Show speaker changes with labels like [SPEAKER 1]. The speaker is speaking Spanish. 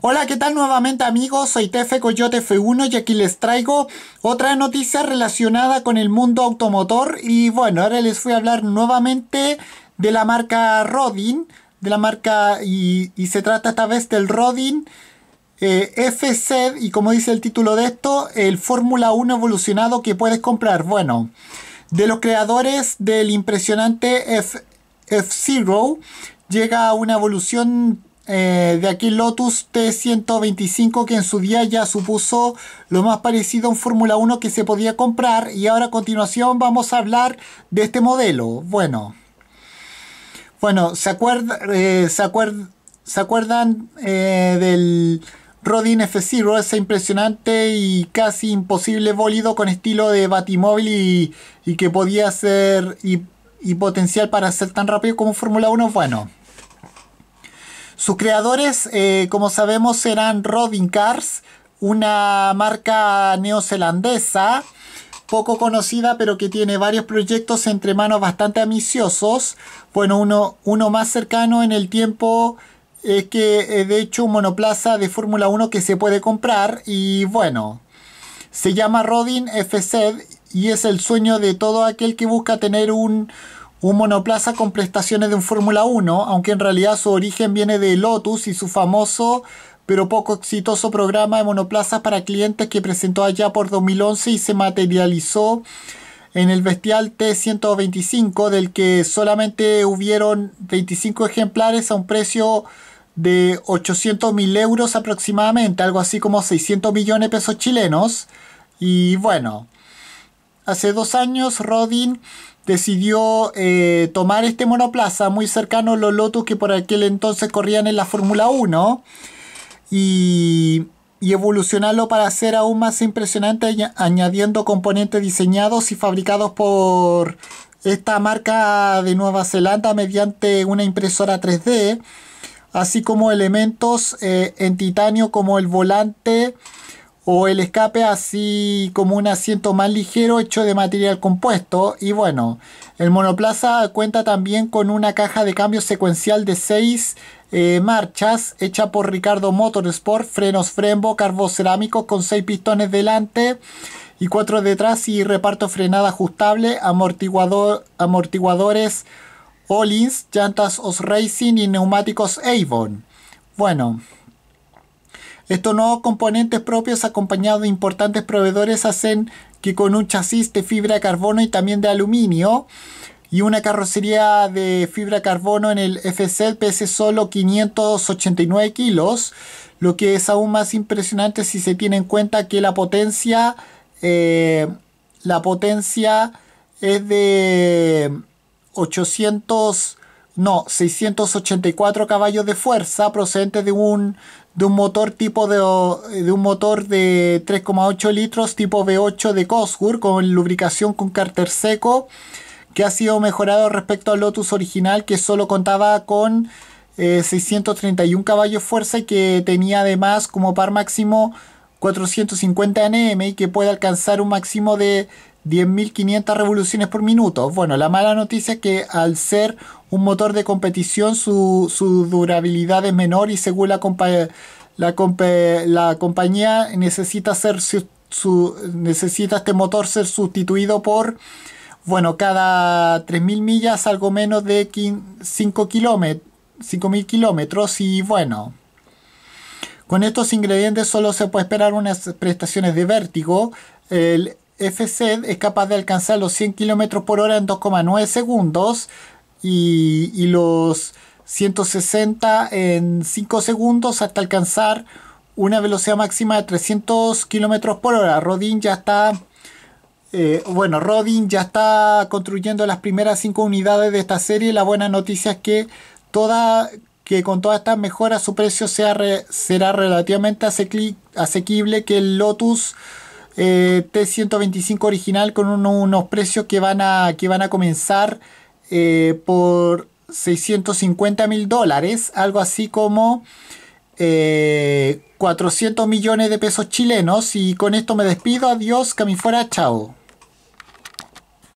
[SPEAKER 1] Hola, ¿qué tal nuevamente amigos? Soy Tefe Coyote F1 y aquí les traigo otra noticia relacionada con el mundo automotor y bueno, ahora les voy a hablar nuevamente de la marca Rodin, de la marca y, se trata esta vez del Rodin eh, FZ y como dice el título de esto, el Fórmula 1 evolucionado que puedes comprar. Bueno, de los creadores del impresionante F F-Zero llega una evolución eh, de aquí Lotus T125 que en su día ya supuso lo más parecido a un Fórmula 1 que se podía comprar y ahora a continuación vamos a hablar de este modelo. Bueno, bueno, ¿se, eh, ¿se, acuerdan eh, del Rodin F-Zero, ese impresionante y casi imposible bólido con estilo de batimóvil y, que podía ser y, y potencial para ser tan rápido como Fórmula 1? Bueno. Sus creadores, eh, como sabemos, serán Rodin Cars, una marca neozelandesa poco conocida, pero que tiene varios proyectos entre manos bastante ambiciosos. Bueno, uno, uno más cercano en el tiempo es que eh, de hecho un monoplaza de Fórmula 1 que se puede comprar y bueno, se llama Rodin FZ y es el sueño de todo aquel que busca tener un, un monoplaza con prestaciones de un Fórmula 1, aunque en realidad su origen viene de Lotus y su famoso pero poco exitoso programa de monoplazas para clientes que presentó allá por 2011 y se materializó en el bestial T125 del que solamente hubieron 25 ejemplares a un precio de 800 mil euros aproximadamente, algo así como 600 millones de pesos chilenos. Y bueno, hace dos años Rodin decidió eh, tomar este monoplaza muy cercano a los Lotus que por aquel entonces corrían en la Fórmula 1 y, evolucionarlo para ser aún más impresionante añadiendo componentes diseñados y fabricados por esta marca de Nueva Zelanda mediante una impresora 3D así como elementos eh, en titanio como el volante o el escape así como un asiento más ligero hecho de material compuesto y bueno, el monoplaza cuenta también con una caja de cambio secuencial de 6 eh, marchas hecha por Ricardo Motorsport, frenos Frembo, carbocerámicos con 6 pistones delante y 4 detrás y reparto frenada ajustable, amortiguador, amortiguadores Olins, llantas Os Racing y neumáticos Avon. Bueno, estos nuevos componentes propios acompañados de importantes proveedores hacen que con un chasis de fibra de carbono y también de aluminio y una carrocería de fibra de carbono en el FCL pese solo 589 kilos, lo que es aún más impresionante si se tiene en cuenta que la potencia, eh, la potencia es de 800 no, 684 caballos de fuerza procedente de un, un motor tipo de, un motor de 3,8 litros tipo V8 de Cosworth con lubricación con cárter seco que ha sido mejorado respecto al Lotus original que solo contaba con 631 eh, caballos de fuerza y que tenía además como par máximo 450 Nm y que puede alcanzar un máximo de 10.500 revoluciones por minuto. Bueno, la mala noticia es que al ser un motor de competición su, durabilidad es menor y según la, la, la compañía necesita, ser su, necesita este motor ser sustituido por, bueno, cada 3.000 millas algo menos de 5.000 kilómetros y bueno. Con estos ingredientes solo se puede esperar unas prestaciones de vértigo, el FZ es capaz de alcanzar los 100 km por hora en 2,9 segundos y, los 160 en 5 segundos hasta alcanzar una velocidad máxima de 300 km por hora. Rodin ya está eh, bueno, Rodin ya está construyendo las primeras 5 unidades de esta serie. La buena noticia es que, toda, que con todas estas mejoras su precio será relativamente asequible que el Lotus eh, T125 original con unos precios que van a, que van a comenzar eh, por 650 mil dólares, algo así como 400 eh, millones de pesos chilenos. Y con esto me despido, adiós, que a fuera, chao.